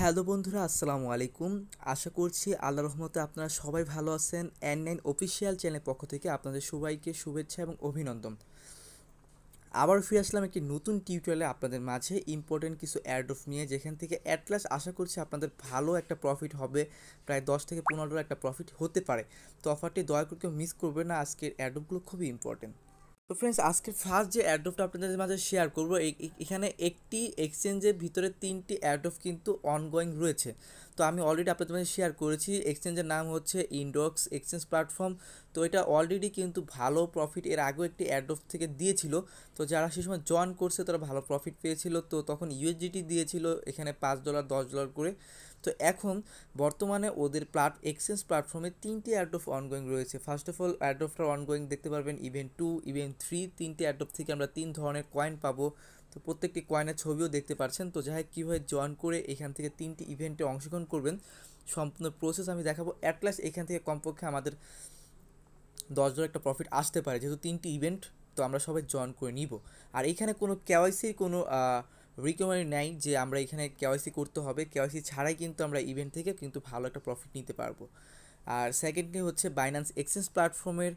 hello বন্ধুরা আসসালামু আলাইকুম আশা করছি আল্লাহ রহমতে আপনারা সবাই ভালো আছেন অ্যান নাইন অফিসিয়াল চ্যানেলের পক্ষ থেকে আপনাদের সবাইকে শুভেচ্ছা এবং অভিনন্দন আবার ফিরে আসলাম একটি নতুন টিউটোরিয়ালে আপনাদের মাঝে ইম্পর্টেন্ট কিছু অ্যাড্রফ নিয়ে যেখান থেকে অ্যাটলাস আশা করছি আপনাদের ভালো একটা প্রফিট হবে প্রায় দশ থেকে পনেরো একটা প্রফিট হতে পারে তো অফারটি দয়া করে কেউ মিস করবে না আজকের অ্যাড্রফগুলো খুবই ইম্পর্টেন্ট তো ফ্রেন্ডস আজকে ফার্স্ট যে অ্যাডপ্ট আপনাদের মাঝে শেয়ার করব এখানে একটি এক্সচেঞ্জের ভিতরে তিনটি অ্যাডপ্ট কিন্তু অনগোয়িং রয়েছে তো আমি অলরেডি আপনাদের মাঝে শেয়ার করেছি এক্সচেঞ্জের নাম হচ্ছে ইন্ডক্স এক্সচেঞ্জ প্ল্যাটফর্ম তো এটা অলরেডি কিন্তু ভালো প্রফিট এর আগেও একটি অ্যাডপ্ট থেকে দিয়েছিল তো যারা সে সময় জয়েন করছে তারা ভালো প্রফিট পেয়েছিল তো তখন ইউএসডিটি দিয়েছিল এখানে পাঁচ ডলার দশ ডলার করে তো এখন বর্তমানে ওদের প্লাট এক্সচেঞ্জ প্ল্যাটফর্মে তিনটি অফ অনগোয়িং রয়েছে ফার্স্ট অফ অল অফটা অনগোয়িং দেখতে পারবেন ইভেন্ট টু ইভেন্ট থ্রি তিনটি অফ থেকে আমরা তিন ধরনের কয়েন পাবো তো প্রত্যেকটি কয়েনের ছবিও দেখতে পাচ্ছেন তো যাই কীভাবে জয়েন করে এখান থেকে তিনটি ইভেন্টে অংশগ্রহণ করবেন সম্পূর্ণ প্রসেস আমি দেখাবো অ্যাটলাস্ট এখান থেকে কমপক্ষে আমাদের দশ ডলার একটা প্রফিট আসতে পারে যেহেতু তিনটি ইভেন্ট তো আমরা সবাই জয়েন করে নিব আর এখানে কোনো কেওয়াইসির কোনো রিকোয়ারি নাই যে আমরা এখানে কেওয়াইসি করতে হবে কেওয়াইসি ছাড়াই কিন্তু আমরা ইভেন্ট থেকে কিন্তু ভালো একটা প্রফিট নিতে পারবো আর সেকেন্ডলি হচ্ছে বাইন্যান্স এক্সচেঞ্জ প্ল্যাটফর্মের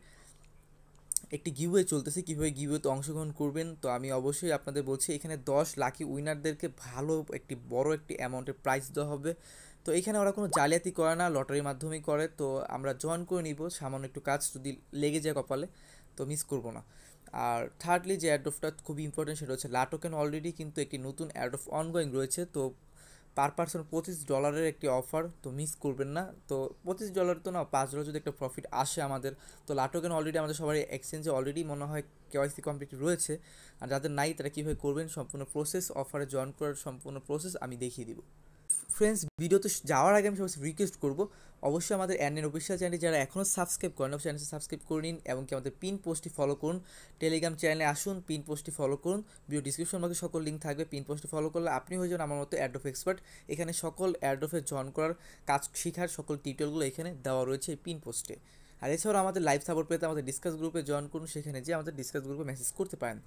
একটি গিভওয়ে চলতেছে কীভাবে গিভওয়েতে অংশগ্রহণ করবেন তো আমি অবশ্যই আপনাদের বলছি এখানে দশ লাখি উইনারদেরকে ভালো একটি বড় একটি অ্যামাউন্টের প্রাইজ দেওয়া হবে তো এখানে ওরা কোনো জালিয়াতি করে না লটারির মাধ্যমেই করে তো আমরা জয়েন করে নিব সামান্য একটু কাজ যদি লেগে যায় কপালে তো মিস করবো না আর থার্ডলি যে অ্যাডোফটা খুবই ইম্পর্টেন্ট সেটা হচ্ছে লাটোকেন অলরেডি কিন্তু একটি নতুন অ্যাডোফ অনগোয়িং রয়েছে তো পার পার্সন পঁচিশ ডলারের একটি অফার তো মিস করবেন না তো পঁচিশ ডলার তো না পাঁচ ডলার যদি একটা প্রফিট আসে আমাদের তো লাটোকেন অলরেডি আমাদের সবারই এক্সচেঞ্জে অলরেডি মনে হয় কেওয়াইসি কমপ্লিট রয়েছে আর যাদের নাই তারা কীভাবে করবেন সম্পূর্ণ প্রসেস অফারে জয়েন করার সম্পূর্ণ প্রসেস আমি দেখিয়ে দিব ফ্রেন্ডস ভিডিওতে যাওয়ার আগে আমি সবাই রিকোয়েস্ট করবো অবশ্যই আমাদের অ্যান্ডের অফিসিয়াল চ্যানেল যারা এখনও সাবস্ক্রাইব করেন চ্যানেলটি সাবস্ক্রাইব করে নিন এবং কি আমাদের পিন পোস্টটি ফলো করুন টেলিগ্রাম চ্যানেলে আসুন পিন পোস্টটি ফলো করুন ভিডিও ডিসক্রিপশন বক্সে সকল লিঙ্ক থাকবে পিন পোস্টটি ফলো করলে আপনি হয়ে যান আমার মতো অ্যাডোফ এক্সপার্ট এখানে সকল অ্যাডোফে জয়েন করার কাজ শেখার সকল টিউটোরিয়ালগুলো এখানে দেওয়া রয়েছে পিন পোস্টে আর এছাড়াও আমাদের লাইভ সাপোর্ট পেতে আমাদের ডিসকাস গ্রুপে জয়েন করুন সেখানে যে আমাদের ডিসকাস গ্রুপে মেসেজ করতে পারেন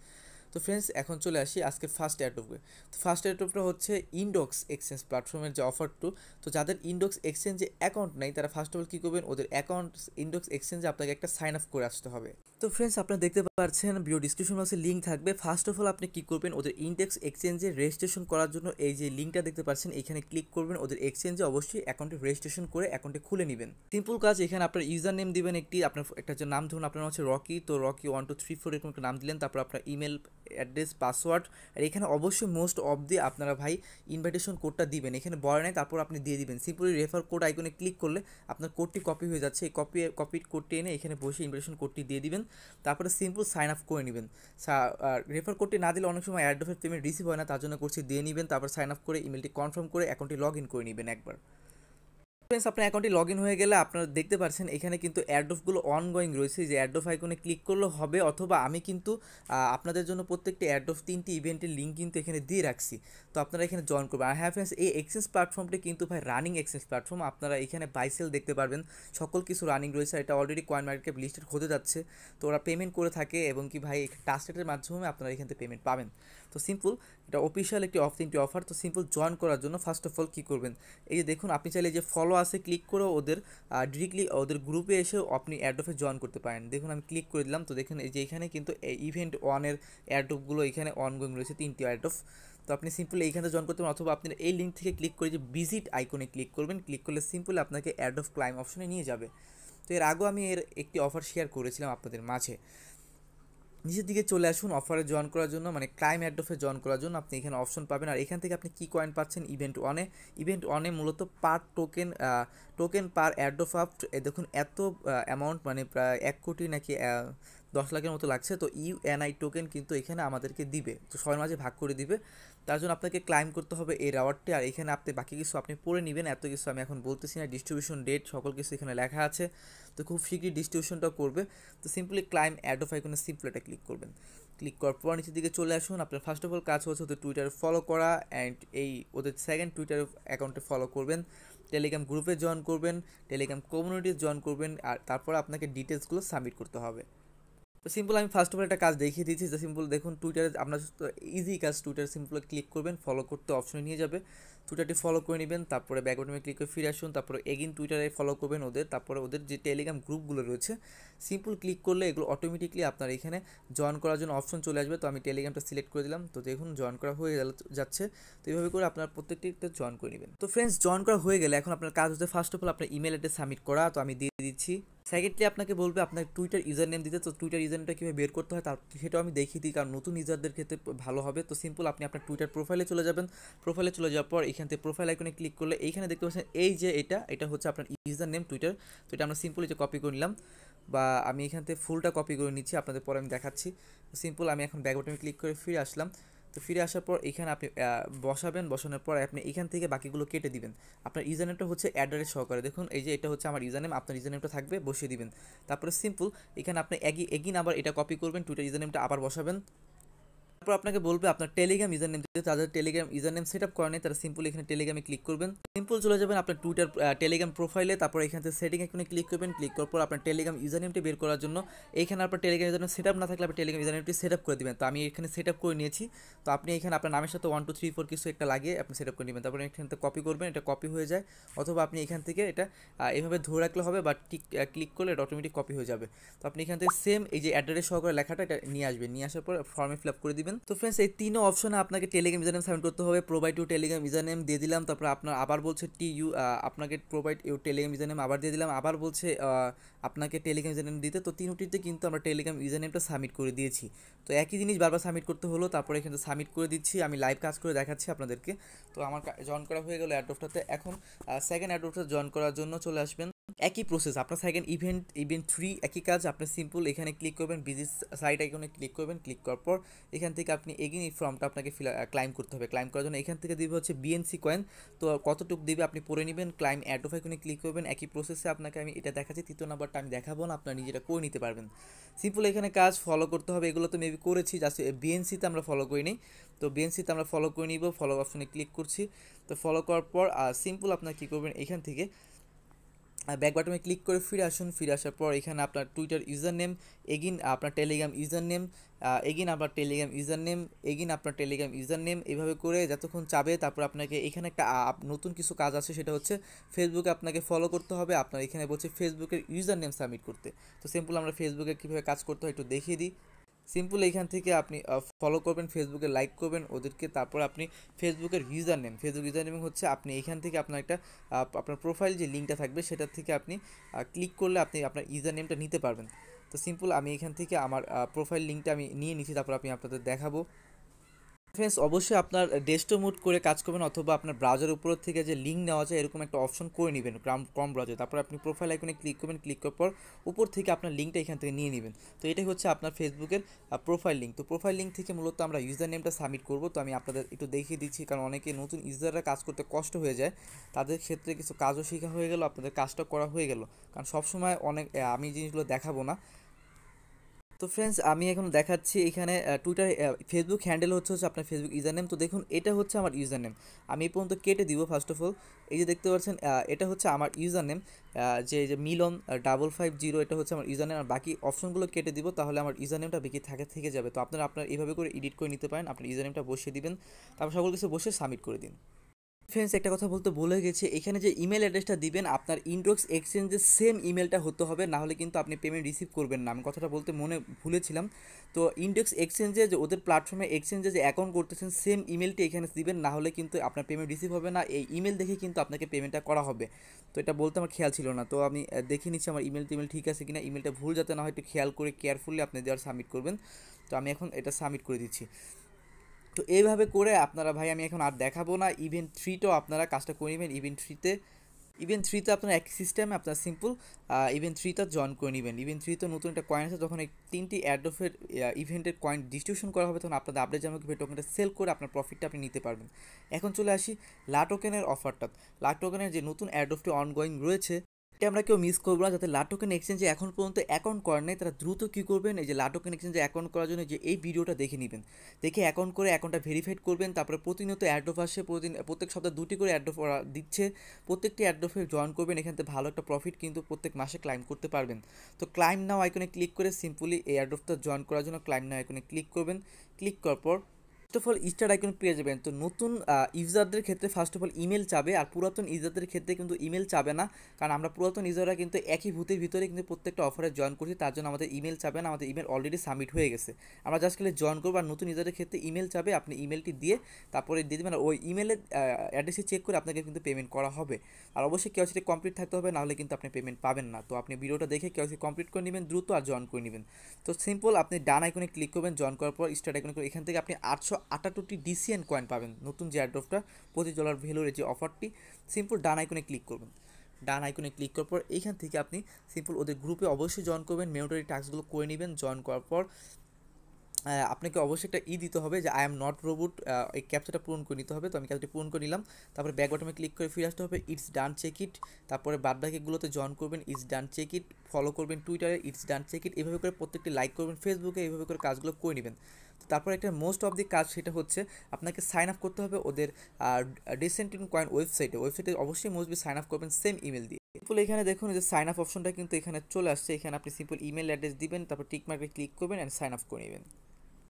তো ফ্রেন্ডস এখন চলে আসি আজকে ফার্স্ট এয়ারটপে তো ফার্স্ট এয়ারটপটা হচ্ছে ইন্ডক্স এক্সচেঞ্জ প্ল্যাটফর্মের যে অফারটু তো যাদের ইন্ডক্স এক্সচেঞ্জে অ্যাকাউন্ট নেই তারা ফার্স্ট অফ অল কী করবেন ওদের অ্যাকাউন্ট ইন্ডক্স এক্সচেঞ্জে আপনাকে একটা সাইন আপ করে আসতে হবে তো ফ্রেন্ডস আপনারা দেখতে পাচ্ছেন ভিডিও ডিসক্রিপশন বক্সে লিঙ্ক থাকবে ফার্স্ট অফ অল আপনি কী করবেন ওদের ইন্ডেক্স এক্সচেঞ্জে রেজিস্ট্রেশন করার জন্য এই যে লিঙ্কটা দেখতে পাচ্ছেন এখানে ক্লিক করবেন ওদের এক্সচেঞ্জে অবশ্যই অ্যাকাউন্টে রেজিস্ট্রেশন করে অ্যাকাউন্টে খুলে নেবেন সিম্পল কাজ এখানে আপনার ইউজার নেম দিবেন একটি আপনার একটা যে নাম ধরুন আপনার হচ্ছে রকি তো Rocky one two three four এরকম একটা নাম দিলেন তারপর আপনার ইমেল অ্যাড্রেস পাসওয়ার্ড আর এখানে অবশ্যই মোস্ট অফ দি আপনারা ভাই ইনভাইটেশন কোডটা দিবেন এখানে বলে নাই তারপর আপনি দিয়ে দিবেন সিম্পলি রেফার কোড আইকনে ক্লিক করলে আপনার কোডটি কপি হয়ে যাচ্ছে এই কপি কপির কোডটি এনে এখানে বসে ইনভাইটেশন কোডটি দিয়ে দিবেন তারপরে সিম্পল সাইন আপ করে নেবেন রেফার কোডটি না দিলে অনেক সময় অ্যাড্রেসের পেমেন্ট রিসিভ হয় না তার জন্য করছি দিয়ে নেবেন তারপর সাইন আপ করে ইমেলটি কনফার্ম করে অ্যাকাউন্টটি লগ ইন করে নেবেন একবার ফ্রেন্ডস আপনার অ্যাকাউন্টে লগ ইন হয়ে গেলে আপনারা দেখতে পাচ্ছেন এখানে কিন্তু অ্যাডোফগুলো অনগোয়িং রয়েছে যে অ্যাডোফ আইকনে ক্লিক করলে হবে অথবা আমি কিন্তু আপনাদের জন্য প্রত্যেকটি অ্যাডোফ তিনটি ইভেন্টের লিঙ্ক কিন্তু এখানে দিয়ে রাখছি তো আপনারা এখানে জয়েন করবেন আর হ্যাঁ ফ্রেন্ডস এই এক্সেস প্ল্যাটফর্মটি কিন্তু ভাই রানিং এক্সেস প্ল্যাটফর্ম আপনারা এখানে বাইসেল দেখতে পারবেন সকল কিছু রানিং রয়েছে এটা already coin market cap listed হতে যাচ্ছে তো ওরা পেমেন্ট করে থাকে এবং কি ভাই টাস্টেটের মাধ্যমে আপনারা এখান থেকে পেমেন্ট পাবেন তো সিম্পল এটা অফিসিয়াল একটি অফ তিনটি অফার তো সিম্পল জয়েন করার জন্য ফার্স্ট অফ অল কী করবেন এই যে দেখুন আপনি চাইলে যে ফলো আছে ক্লিক করে ওদের ডিরেক্টলি ওদের গ্রুপে এসেও আপনি অ্যাডোফে জয়েন করতে পারেন দেখুন আমি ক্লিক করে দিলাম তো দেখুন এই যে এখানে কিন্তু এই ইভেন্ট ওয়ানের অ্যাডপগুলো এখানে অনগোয়িং রয়েছে তিনটি অ্যাডপ তো আপনি সিম্পল এইখানে জয়েন করতে পারেন অথবা আপনি এই লিঙ্ক থেকে ক্লিক করে যে ভিজিট আইকনে ক্লিক করবেন ক্লিক করলে সিম্পল আপনাকে অ্যাড ক্লাইম অপশনে নিয়ে যাবে তো এর আগেও আমি এর একটি অফার শেয়ার করেছিলাম আপনাদের মাঝে নিচের দিকে চলে আসুন অফারে জয়েন করার জন্য মানে ক্লাইম অ্যাডোফে জয়েন করার জন্য আপনি এখানে অপশন পাবেন আর এখান থেকে আপনি কী কয়েন পাচ্ছেন ইভেন্ট ওয়ানে ইভেন্ট ওয়ানে মূলত পার টোকেন টোকেন পার অ্যাডোফ আপ দেখুন এত অ্যামাউন্ট মানে প্রায় এক কোটি নাকি দশ লাখের মতো লাগছে তো ইউএনআই টোকেন কিন্তু এখানে আমাদেরকে দিবে তো সবার মাঝে ভাগ করে দিবে তার জন্য আপনাকে ক্লাইম করতে হবে এই রাওয়ারটি আর এখানে আপনি বাকি কিছু আপনি পড়ে নেবেন এত কিছু আমি এখন বলতেছি না ডিস্ট্রিবিউশন ডেট সকল কিছু এখানে লেখা আছে তো খুব শীঘ্রই ডিস্ট্রিবিউশনটা করবে তো সিম্পলি ক্লাইম অ্যাড অফ আইকনে সিম্পল এটা ক্লিক করবেন ক্লিক করার পর নিচের দিকে চলে আসুন আপনার ফার্স্ট অফ অল কাজ হচ্ছে ওদের টুইটারে ফলো করা অ্যান্ড এই ওদের সেকেন্ড টুইটার অ্যাকাউন্টে ফলো করবেন টেলিগ্রাম গ্রুপে জয়েন করবেন টেলিগ্রাম কমিউনিটি জয়েন করবেন আর তারপর আপনাকে ডিটেলসগুলো সাবমিট করতে হবে তো সিম্পল আমি ফার্স্ট অফ অল একটা কাজ দেখিয়ে দিচ্ছি যে সিম্পল দেখুন টুইটারে আপনার ইজি কাজ টুইটার সিম্পল ক্লিক করবেন ফলো করতে অপশনে নিয়ে যাবে টুইটারটি ফলো করে নেবেন তারপরে ব্যাকগ্রাউন্ডে ক্লিক করে ফিরে আসুন তারপরে এগিন টুইটারে ফলো করবেন ওদের তারপরে ওদের যে টেলিগ্রাম গ্রুপগুলো রয়েছে সিম্পল ক্লিক করলে এগুলো অটোমেটিকলি আপনার এখানে জয়েন করার জন্য অপশন চলে আসবে তো আমি টেলিগ্রামটা সিলেক্ট করে দিলাম তো দেখুন জয়েন করা হয়ে যাচ্ছে তো এইভাবে করে আপনার প্রত্যেকটিতে জয়েন করে নেবেন তো ফ্রেন্ডস জয়েন করা হয়ে গেলে এখন আপনার কাজ হচ্ছে ফার্স্ট অফ অল আপনার ইমেল অ্যাড্রেস সাবমিট করা তো আমি দিয়ে দিচ্ছি সেকেন্ডলি আপনাকে বলবে আপনার টুইটার ইউজার নেম দিতে তো টুইটার ইউজার নেমটা কীভাবে বের করতে হয় তার সেটাও আমি দেখিয়ে দিই কারণ নতুন ইউজারদের ক্ষেত্রে ভালো হবে তো সিম্পল আপনি আপনার টুইটার প্রোফাইলে চলে যাবেন প্রোফাইলে চলে যাওয়ার পর এখান থেকে প্রোফাইল আইকনে ক্লিক করলে এইখানে দেখতে পাচ্ছেন এই যে এটা এটা হচ্ছে আপনার ইউজার নেম টুইটার তো এটা আমরা সিম্পল এটা কপি করে নিলাম বা আমি এখান থেকে ফুলটা কপি করে নিচ্ছি আপনাদের পরে আমি দেখাচ্ছি সিম্পল আমি এখন ব্যাক বাটনে ক্লিক করে ফিরে আসলাম তো ফিরে আসার পর এখানে আপনি বসাবেন বসানোর পর আপনি এখান থেকে বাকিগুলো কেটে দিবেন আপনার ইউজারনেমটা হচ্ছে অ্যাড্রেস সহকারে দেখুন এই যে এটা হচ্ছে আমার ইউজারনেম আপনার ইউজারনেমটা থাকবে বসিয়ে দিবেন তারপরে সিম্পল এখানে আপনি এগিন আবার এটা কপি করবেন টুইটার ইউজারনেমটা আবার বসাবেন তারপর আপনাকে বলবে আপনার টেলিগ্রাম ইউজার নেম দিতে তাদের Telegram user name set up করে নেই তারা সিম্পল এখানে টেলিগ্রামে ক্লিক করবেন সিম্পল চলে যাবেন আপনার টুইটার টেলিগ্রাম প্রোফাইলে তারপর এখান থেকে সেটিং এখানে ক্লিক করবেন ক্লিক করার পর আপনার টেলিগ্রাম ইউজার নেমটি বের করার জন্য এখানে আপনার Telegram user name set up না থাকলে আপনি টেলিগ্রাম ইউজার নেমটি সেট আপ করে দেবেন তো আমি এখানে সেট আপ করে নিয়েছি তো আপনি এখানে আপনার নামের সাথে ওয়ান টু থ্রি ফোর কিছু একটা লাগিয়ে আপনি সেট আপ করে নেবেন তারপর এখান থেকে কপি করবেন এটা কপি হয়ে যায় অথবা আপনি এখান থেকে এটা এভাবে ধরে রাখলে হবে বা ক্লিক করলে এটা অটোমেটিক কপি হয়ে যাবে তো আপনি এখান থেকে সেম এই যে অ্যাড্রেস সহকারে লেখাটা এটা নিয়ে আসবেন নিয়ে আসার পর ফর্মে ফিল আপ করে দেবেন পারবেন তো ফ্রেন্ডস এই তিন অপশনে আপনাকে টেলিগ্রাম নেম সাবমিট করতে হবে প্রোভাইড ইউ টেলিগ্রাম নেম দিয়ে দিলাম তারপর আপনার আবার বলছে টি ইউ আপনাকে প্রোভাইড ইউ টেলিগ্রাম নেম আবার দিয়ে দিলাম আবার বলছে আপনাকে টেলিগ্রাম নেম দিতে তো তিনটিতে কিন্তু আমরা টেলিগ্রাম নেমটা সাবমিট করে দিয়েছি তো একই জিনিস বারবার সাবমিট করতে হলো তারপরে এখানে সাবমিট করে দিচ্ছি আমি লাইভ কাজ করে দেখাচ্ছি আপনাদেরকে তো আমার জয়েন করা হয়ে গেল অ্যাডোপটাতে এখন সেকেন্ড অ্যাডোপটা জয়েন করার জন্য চলে আসবেন একই প্রসেস আপনার সেকেন্ড ইভেন্ট ইভেন্ট থ্রি একই কাজ আপনি সিম্পল এখানে ক্লিক করবেন বিজি সাইট এখানে ক্লিক করবেন ক্লিক করার পর এখান থেকে আপনি এগেন এই ফর্মটা আপনাকে ফিল ক্লাইম করতে হবে ক্লাইম করার জন্য এখান থেকে দিবে হচ্ছে বিএনসি কয়েন তো কতটুকু দিবে আপনি পরে নেবেন ক্লাইম অ্যাড অফ আইকনে ক্লিক করবেন একই প্রসেসে আপনাকে আমি এটা দেখাচ্ছি তৃতীয় নাম্বারটা আমি দেখাবো না আপনার নিজেরা করে নিতে পারবেন সিম্পল এখানে কাজ ফলো করতে হবে এগুলো তো মেবি করেছি জাস্ট বিএনসিতে আমরা ফলো করি করিনি তো বিএনসিতে আমরা ফলো করে নিব ফলো অপশনে ক্লিক করছি তো ফলো করার পর সিম্পল আপনার কী করবেন এখান থেকে ব্যাক বাটনে ক্লিক করে ফিরে আসুন ফিরে আসার পর এখানে আপনার টুইটার ইউজার নেম এগিন আপনার টেলিগ্রাম ইউজার নেম এগিন আপনার টেলিগ্রাম ইউজার নেম এগিন আপনার টেলিগ্রাম ইউজার নেম এভাবে করে যতক্ষণ চাবে তারপর আপনাকে এখানে একটা নতুন কিছু কাজ আছে সেটা হচ্ছে ফেসবুকে আপনাকে ফলো করতে হবে আপনার এখানে বলছে ফেসবুকের ইউজার নেম সাবমিট করতে তো সিম্পল আমরা ফেসবুকে কীভাবে কাজ করতে হয় একটু দেখিয়ে দিই সিম্পল এইখান থেকে আপনি ফলো করবেন ফেসবুকে লাইক করবেন ওদেরকে তারপর আপনি ফেসবুকের user name Facebook user name হচ্ছে আপনি এইখান থেকে আপনার একটা আপনার প্রোফাইল যে লিঙ্কটা থাকবে সেটার থেকে আপনি ক্লিক করলে আপনি আপনার ইউজার নেমটা নিতে পারবেন তো সিম্পল আমি এখান থেকে আমার প্রোফাইল লিঙ্কটা আমি নিয়ে নিচ্ছি তারপর আমি আপনাদের দেখাবো ফ্রেন্ডস অবশ্যই আপনার ডেস্টো মোড করে কাজ করবেন অথবা আপনার ব্রাউজার উপর থেকে যে লিঙ্ক নেওয়া যায় এরকম একটা অপশন করে নেবেন ক্রম ব্রাউজার তারপর আপনি প্রোফাইল আইকনে ক্লিক করবেন ক্লিক করার পর উপর থেকে আপনার লিঙ্কটা এখান থেকে নিয়ে নেবেন তো এটাই হচ্ছে আপনার ফেসবুকের প্রোফাইল লিঙ্ক তো প্রোফাইল লিঙ্ক থেকে মূলত আমরা ইউজার নেমটা সাবমিট করব তো আমি আপনাদের একটু দেখিয়ে দিচ্ছি কারণ অনেকে নতুন ইউজাররা কাজ করতে কষ্ট হয়ে যায় তাদের ক্ষেত্রে কিছু কাজও শেখা হয়ে গেল আপনাদের কাজটা করা হয়ে গেল কারণ সবসময় অনেক আমি জিনিসগুলো দেখাবো না তো ফ্রেন্ডস আমি এখন দেখাচ্ছি এখানে টুইটার ফেসবুক হ্যান্ডেল হচ্ছে হচ্ছে আপনার ফেসবুক ইউজার নেম তো দেখুন এটা হচ্ছে আমার ইউজার নেম আমি এই পর্যন্ত কেটে দিব ফার্স্ট অফ অল এই যে দেখতে পাচ্ছেন এটা হচ্ছে আমার ইউজার নেম যে যে মিলন ডাবল ফাইভ জিরো এটা হচ্ছে আমার ইউজার নেম আর বাকি অপশনগুলো কেটে দিব তাহলে আমার ইউজার নেমটা বাকি থাকে থেকে যাবে তো আপনারা আপনার এভাবে করে এডিট করে নিতে পারেন আপনার ইউজার নেমটা বসিয়ে দিবেন তারপর সকল কিছু বসে সাবমিট করে দিন ফ্রেন্ডস একটা কথা বলতে ভুলে গেছি এখানে যে ইমেল অ্যাড্রেসটা দিবেন আপনার ইনডক্স এক্সচেঞ্জে সেম ইমেলটা হতে হবে না হলে কিন্তু আপনি পেমেন্ট রিসিভ করবেন না আমি কথাটা বলতে মনে ভুলেছিলাম তো ইনডক্স এক্সচেঞ্জে যে ওদের প্ল্যাটফর্মে এক্সচেঞ্জে যে অ্যাকাউন্ট করতেছেন সেম ইমেলটি এখানে দিবেন না হলে কিন্তু আপনার পেমেন্ট রিসিভ হবে না এই ইমেল দেখে কিন্তু আপনাকে পেমেন্টটা করা হবে তো এটা বলতে আমার খেয়াল ছিল না তো আমি দেখে নিচ্ছি আমার ইমেল টিমেল ঠিক আছে কিনা ইমেলটা ভুল যাতে না হয় একটু খেয়াল করে কেয়ারফুলি আপনি দেওয়ার সাবমিট করবেন তো আমি এখন এটা সাবমিট করে দিচ্ছি তো এইভাবে করে আপনারা ভাই আমি এখন আর দেখাবো না ইভেন্ট থ্রিটাও আপনারা কাজটা করে নেবেন ইভেন্ট থ্রিতে ইভেন্ট থ্রিতে আপনার এক সিস্টেমে আপনার সিম্পল ইভেন্ট থ্রিটা জয়েন করে নেবেন ইভেন্ট থ্রিতে নতুন একটা কয়েন আছে যখন তিনটি অ্যাডোফের ইভেন্টের কয়েন ডিস্ট্রিবিউশন করা হবে তখন আপনাদের আপডেট জামা কিভাবে টোকেনটা সেল করে আপনার প্রফিটটা আপনি নিতে পারবেন এখন চলে আসি লাটোকেনের অফারটা লাটোকেনের যে নতুন অ্যাডোফটি অনগোয়িং রয়েছে এটা আমরা কেউ মিস করবো না যাতে লাটোকেন এক্সচেঞ্জে এখন পর্যন্ত অ্যাকাউন্ট করেন নাই তারা দ্রুত কী করবেন এই যে লাটোকেন এক্সচেঞ্জে অ্যাকাউন্ট করার জন্য যে এই ভিডিওটা দেখে নেবেন দেখে অ্যাকাউন্ট করে অ্যাকাউন্টটা ভেরিফাইড করবেন তারপরে প্রতিনিয়ত অ্যাড্রপ আসে প্রতিদিন প্রত্যেক সপ্তাহে দুটি করে অ্যাড্রপ দিচ্ছে প্রত্যেকটি অ্যাড্রপে জয়েন করবেন এখান থেকে ভালো একটা প্রফিট কিন্তু প্রত্যেক মাসে ক্লাইম করতে পারবেন তো ক্লাইম নাও আইকনে ক্লিক করে সিম্পলি এই অ্যাড্রপটা জয়েন করার জন্য ক্লাইম নাও আইকনে ক্লিক করবেন ক্লিক করার পর first of all star icon পেয়ে যাবেন তো নতুন ইউজারদের ক্ষেত্রে ফার্স্ট অফ অল ইমেল চাবে আর পুরাতন ইউজারদের ক্ষেত্রে কিন্তু ইমেল চাবে না কারণ আমরা পুরাতন ইউজাররা কিন্তু একই ভূতের ভিতরে কিন্তু প্রত্যেকটা অফারে জয়েন করছি তার জন্য আমাদের ইমেল চাবে না আমাদের ইমেল অলরেডি সাবমিট হয়ে গেছে আমরা জাস্ট খেলে জয়েন করবো আর নতুন ইউজারের ক্ষেত্রে ইমেল চাবে আপনি ইমেলটি দিয়ে তারপরে দিয়ে দেবেন ওই ইমেলের অ্যাড্রেসে চেক করে আপনাকে কিন্তু পেমেন্ট করা হবে আর অবশ্যই কেউ সেটি কমপ্লিট থাকতে হবে নাহলে কিন্তু আপনি পেমেন্ট পাবেন না তো আপনি ভিডিওটা দেখে কেউ কমপ্লিট করে নেবেন দ্রুত আর জয়েন করে নেবেন তো সিম্পল আপনি ডান আইকনে ক্লিক করবেন জয়েন করার পর স্টার্ট আইকনে এখান থেকে আপনি আটশো আটাটুটি ডিসিএন কয়েন পাবেন নতুন যে অ্যাড্রফটা প্রতি ডলার ভ্যালুর যে অফারটি সিম্পল ডান আইকনে ক্লিক করবেন ডান আইকনে ক্লিক করার পর এইখান থেকে আপনি সিম্পল ওদের গ্রুপে অবশ্যই জয়েন করবেন মেমোটারি টাস্কগুলো করে নেবেন জয়েন করার পর আপনাকে অবশ্যই একটা ই দিতে হবে যে আই এম নট রোবট এই ক্যাপচাটা পূরণ করে নিতে হবে তো আমি ক্যাপচাটা পূরণ করে নিলাম তারপরে ব্যাক বটমে ক্লিক করে ফিরে আসতে হবে ইটস ডান চেক ইট তারপরে বাদবাকিগুলোতে জয়েন করবেন it's done check it follow করবেন টুইটারে ইটস ডান চেক ইট এভাবে করে প্রত্যেকটি লাইক করবেন ফেসবুকে এইভাবে করে কাজগুলো করে নেবেন তারপরে একটা মোস্ট অফ দি কাজ সেটা হচ্ছে আপনাকে সাইন আপ করতে হবে ওদের ডিসেন্ট ইন কয়েন ওয়েবসাইটে ওয়েবসাইটে অবশ্যই বি সাইন আপ করবেন সেম ইমেল দিয়ে সিম্পল এখানে দেখুন যে সাইন আপ অপশনটা কিন্তু এখানে চলে আসছে এখানে আপনি সিম্পল ইমেল অ্যাড্রেস দিবেন তারপর টিক মার্কে ক্লিক করবেন অ্যান্ড সাইন আপ করে নেবেন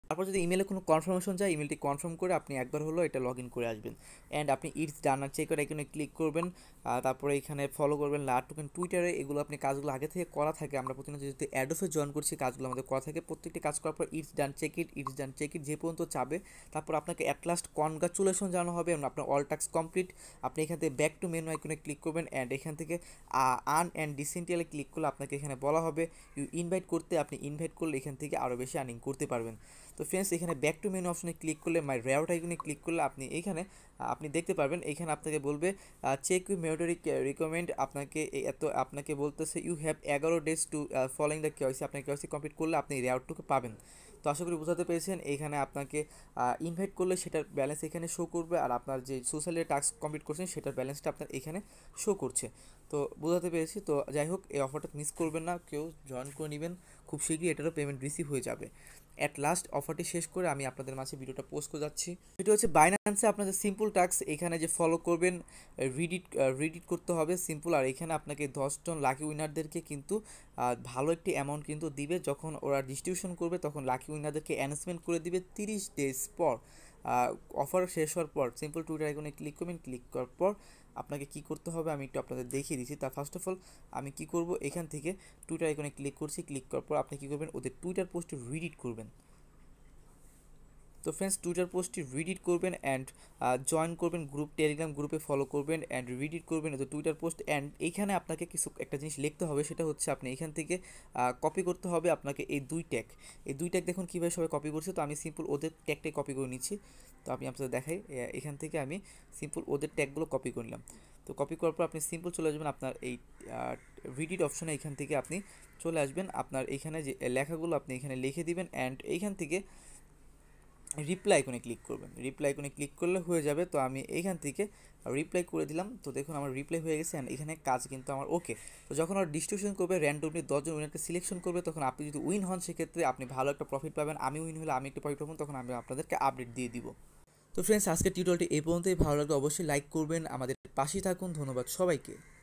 তারপর যদি ইমেলে কোনো কনফার্মেশন যায় ইমেলটি কনফার্ম করে আপনি একবার হলো এটা লগ ইন করে আসবেন অ্যান্ড আপনি ইটস ডানার করে এখানে ক্লিক করবেন তারপরে এখানে ফলো করবেন লার টোকেন টুইটারে এগুলো আপনি কাজগুলো আগে থেকে করা থাকে আমরা প্রতিদিন যেহেতু অ্যাডোসে জয়েন করছি কাজগুলো আমাদের করা থাকে প্রত্যেকটি কাজ করার পর it's done check it it's done check it যে পর্যন্ত চাবে তারপর আপনাকে অ্যাট লাস্ট কনগ্রাচুলেশন জানানো হবে আপনার অল টাক্স কমপ্লিট আপনি এখান থেকে ব্যাক টু মেনু আইকনে ক্লিক করবেন অ্যান্ড এখান থেকে আন অ্যান্ড ডিসেন্টিয়ালে ক্লিক করলে আপনাকে এখানে বলা হবে ইউ ইনভাইট করতে আপনি ইনভাইট করলে এখান থেকে আরও বেশি আর্নিং করতে পারবেন তো ফ্রেন্ডস এখানে ব্যাক টু মেনু অপশনে ক্লিক করলে মাই রেওয়ার্ড আইকনে ক্লিক করলে আপনি এখানে আপনি দেখতে পারবেন এখানে আপনাকে বলবে চেক ইউ মেরিটরি রিকমেন্ড আপনাকে এত আপনাকে বলতেছে ইউ হ্যাভ এগারো days to following the KYC আপনার কেওয়াইসি কমপ্লিট করলে আপনি রেওয়ার্ডটুকু পাবেন তো আশা করি বোঝাতে পেরেছেন এখানে আপনাকে ইনভাইট করলে সেটার ব্যালেন্স এখানে শো করবে আর আপনার যে সোশ্যাল টাস্ক কমপ্লিট করছেন সেটার ব্যালেন্সটা আপনার এখানে শো করছে তো বোঝাতে পেরেছি তো যাই হোক এই অফারটা মিস করবেন না কেউ জয়েন করে নেবেন খুব শীঘ্রই এটারও পেমেন্ট রিসিভ হয়ে যাবে অ্যাট লাস্ট অফারটি শেষ করে আমি আপনাদের মাঝে ভিডিওটা পোস্ট করে যাচ্ছি ভিডিও হচ্ছে বাইনান্সে আপনাদের সিম্পল টাস্ক এখানে যে ফলো করবেন রিডিট রিডিট করতে হবে সিম্পল আর এখানে আপনাকে দশজন লাকি উইনারদেরকে কিন্তু ভালো একটি অ্যামাউন্ট কিন্তু দিবে যখন ওরা ডিস্ট্রিবিউশন করবে তখন লাকি উইনারদেরকে অ্যানাউন্সমেন্ট করে দিবে তিরিশ ডেজ পর অফার শেষ হওয়ার পর সিম্পল টুইটার এখানে ক্লিক করবেন ক্লিক করার পর আপনাকে কি করতে হবে আমি একটু আপনাদের দেখিয়ে দিচ্ছি তা ফার্স্ট অফ অল আমি কি করব এখান থেকে টুইটার আইকনে ক্লিক করছি ক্লিক করার পর আপনি কী করবেন ওদের টুইটার পোস্টে রিডিট করবেন তো ফ্রেন্ডস টুইটার পোস্টটি রিডিট করবেন অ্যান্ড জয়েন করবেন গ্রুপ টেলিগ্রাম গ্রুপে ফলো করবেন অ্যান্ড রিডিট করবেন তো টুইটার পোস্ট অ্যান্ড এইখানে আপনাকে কিছু একটা জিনিস লিখতে হবে সেটা হচ্ছে আপনি এখান থেকে কপি করতে হবে আপনাকে এই দুই ট্যাগ এই দুই ট্যাগ দেখুন কীভাবে সবাই কপি করছে তো আমি সিম্পল ওদের ট্যাগটাই কপি করে নিচ্ছি তো আমি আপনাদের দেখাই এখান থেকে আমি সিম্পল ওদের ট্যাগগুলো কপি করলাম তো কপি করার পর আপনি সিম্পল চলে আসবেন আপনার এই রিডিট অপশনে এখান থেকে আপনি চলে আসবেন আপনার এইখানে যে লেখাগুলো আপনি এখানে লিখে দিবেন অ্যান্ড এইখান থেকে রিপ্লাই কোনে ক্লিক করবেন রিপ্লাই কোনে ক্লিক করলে হয়ে যাবে তো আমি এখান থেকে রিপ্লাই করে দিলাম তো দেখুন আমার রিপ্লাই হয়ে গেছে অ্যান্ড এখানে কাজ কিন্তু আমার ওকে তো যখন আর ডিস্ট্রিবিউশন করবে র্যান্ডমলি দশজন উইনারকে সিলেকশন করবে তখন আপনি যদি উইন হন সেক্ষেত্রে আপনি ভালো একটা প্রফিট পাবেন আমি উইন হলে আমি একটু প্রফিট পাবেন তখন আমি আপনাদেরকে আপডেট দিয়ে দিব তো ফ্রেন্ডস আজকের টিউটোরিয়ালটি এই পর্যন্তই ভালো লাগলে অবশ্যই লাইক করবেন আমাদের পাশে থাকুন ধন্যবাদ সবাইকে